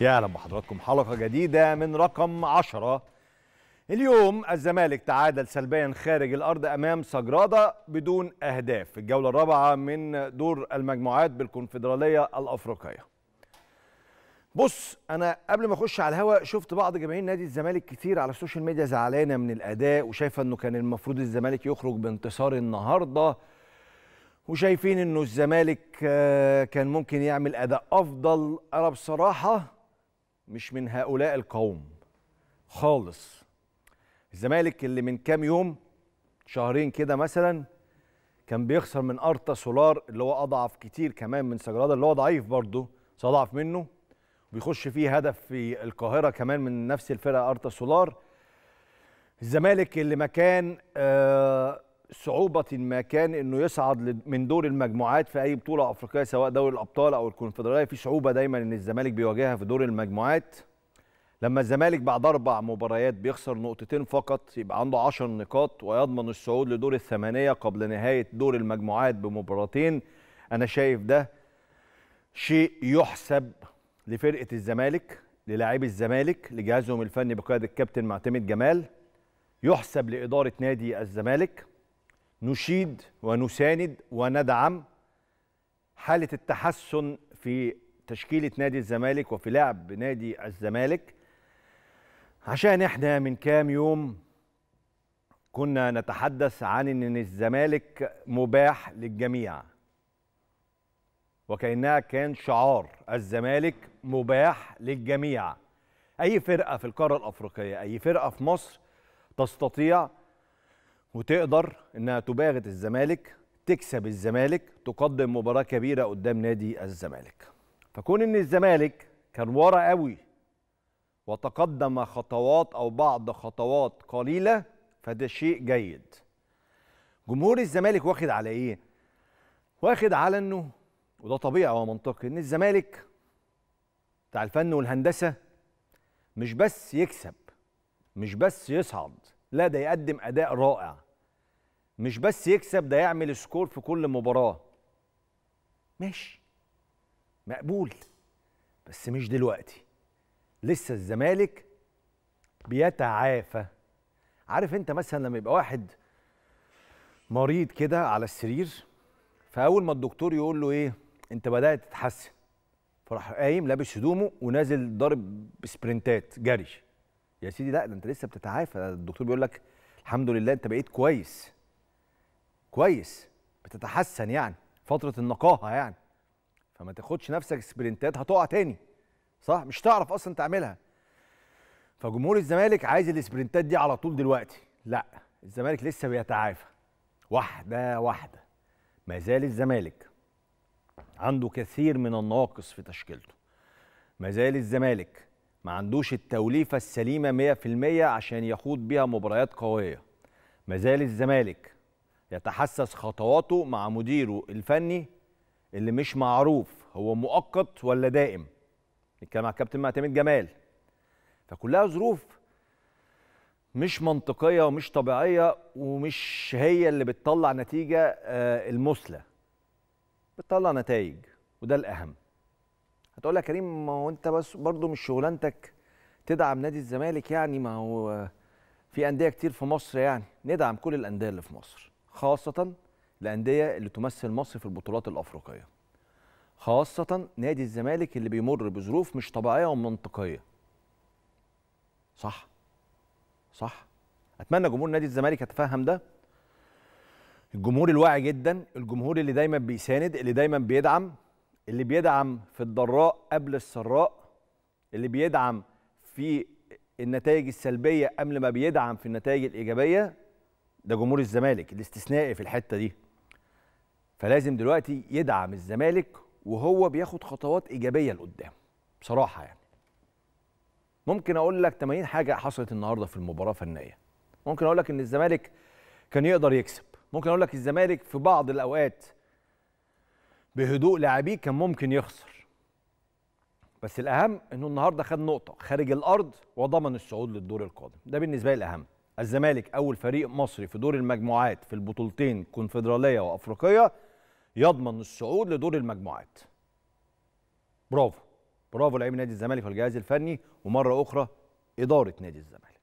يا اهلا بحضراتكم حلقه جديده من رقم 10 اليوم الزمالك تعادل سلبيا خارج الارض امام سجراده بدون اهداف في الجوله الرابعه من دور المجموعات بالكونفدراليه الافريقيه بص انا قبل ما اخش على الهوا شفت بعض جماهير نادي الزمالك كتير على السوشيال ميديا زعلانه من الاداء وشايفه انه كان المفروض الزمالك يخرج بانتصار النهارده وشايفين انه الزمالك آه، كان ممكن يعمل اداء افضل انا بصراحه مش من هؤلاء القوم خالص الزمالك اللي من كام يوم شهرين كده مثلا كان بيخسر من ارتا سولار اللي هو اضعف كتير كمان من سجرادا اللي هو ضعيف برضه اضعف منه بيخش فيه هدف في القاهره كمان من نفس الفرقه ارتا سولار الزمالك اللي مكان آه صعوبة ما كان انه يصعد من دور المجموعات في اي بطولة افريقية سواء دوري الابطال او الكونفدرالية في صعوبة دايما ان الزمالك بيواجهها في دور المجموعات لما الزمالك بعد اربع مباريات بيخسر نقطتين فقط يبقى عنده 10 نقاط ويضمن الصعود لدور الثمانية قبل نهاية دور المجموعات بمباراتين انا شايف ده شيء يحسب لفرقة الزمالك للاعبي الزمالك لجهازهم الفني بقيادة الكابتن معتمد جمال يحسب لإدارة نادي الزمالك نشيد ونساند وندعم حالة التحسن في تشكيلة نادي الزمالك وفي لعب نادي الزمالك عشان احنا من كام يوم كنا نتحدث عن ان الزمالك مباح للجميع وكانها كان شعار الزمالك مباح للجميع اي فرقه في القاره الافريقيه اي فرقه في مصر تستطيع وتقدر انها تباغت الزمالك تكسب الزمالك تقدم مباراه كبيره قدام نادي الزمالك فكون ان الزمالك كان ورا قوي وتقدم خطوات او بعض خطوات قليله فده شيء جيد جمهور الزمالك واخد على ايه واخد على انه وده طبيعي ومنطقي ان الزمالك بتاع الفن والهندسه مش بس يكسب مش بس يصعد لا ده يقدم اداء رائع مش بس يكسب ده يعمل سكور في كل مباراه ماشي مقبول بس مش دلوقتي لسه الزمالك بيتعافى عارف انت مثلا لما يبقى واحد مريض كده على السرير فاول ما الدكتور يقول له ايه انت بدات تتحسن فراح قايم لابس هدومه ونازل ضارب بسبرنتات جري يا سيدي لا ده انت لسه بتتعافى الدكتور بيقول لك الحمد لله انت بقيت كويس كويس بتتحسن يعني فتره النقاهه يعني فما تاخدش نفسك سبرنتات هتقع تاني صح مش تعرف اصلا تعملها فجمهور الزمالك عايز السبرنتات دي على طول دلوقتي لا الزمالك لسه بيتعافى واحده واحده ما زال الزمالك عنده كثير من النواقص في تشكيلته ما زال الزمالك ما عندوش التوليفه السليمه 100% عشان يخوض بيها مباريات قويه ما زال الزمالك يتحسس خطواته مع مديره الفني اللي مش معروف هو مؤقت ولا دائم نتكلم على الكابتن معتمد جمال فكلها ظروف مش منطقيه ومش طبيعيه ومش هي اللي بتطلع نتيجه آه، المثلى بتطلع نتائج وده الاهم هتقول يا كريم ما هو انت بس برضه مش شغلانتك تدعم نادي الزمالك يعني ما هو في انديه كتير في مصر يعني ندعم كل الانديه اللي في مصر خاصه الانديه اللي تمثل مصر في البطولات الافريقيه خاصه نادي الزمالك اللي بيمر بظروف مش طبيعيه ومنطقيه صح صح اتمنى جمهور نادي الزمالك يتفهم ده الجمهور الواعي جدا الجمهور اللي دايما بيساند اللي دايما بيدعم اللي بيدعم في الضراء قبل السراء اللي بيدعم في النتائج السلبيه قبل ما بيدعم في النتائج الايجابيه ده جمهور الزمالك الاستثنائي في الحته دي فلازم دلوقتي يدعم الزمالك وهو بياخد خطوات ايجابيه لقدام بصراحه يعني ممكن اقول لك 80 حاجه حصلت النهارده في المباراه فنيه ممكن اقول لك ان الزمالك كان يقدر يكسب ممكن اقول لك الزمالك في بعض الاوقات بهدوء لاعبيه كان ممكن يخسر بس الاهم انه النهارده خد نقطه خارج الارض وضمن الصعود للدور القادم ده بالنسبه لي الاهم الزمالك أول فريق مصري في دور المجموعات في البطولتين كونفدرالية وأفريقية يضمن الصعود لدور المجموعات برافو برافو لعيب نادي الزمالك والجهاز الفني ومرة أخرى إدارة نادي الزمالك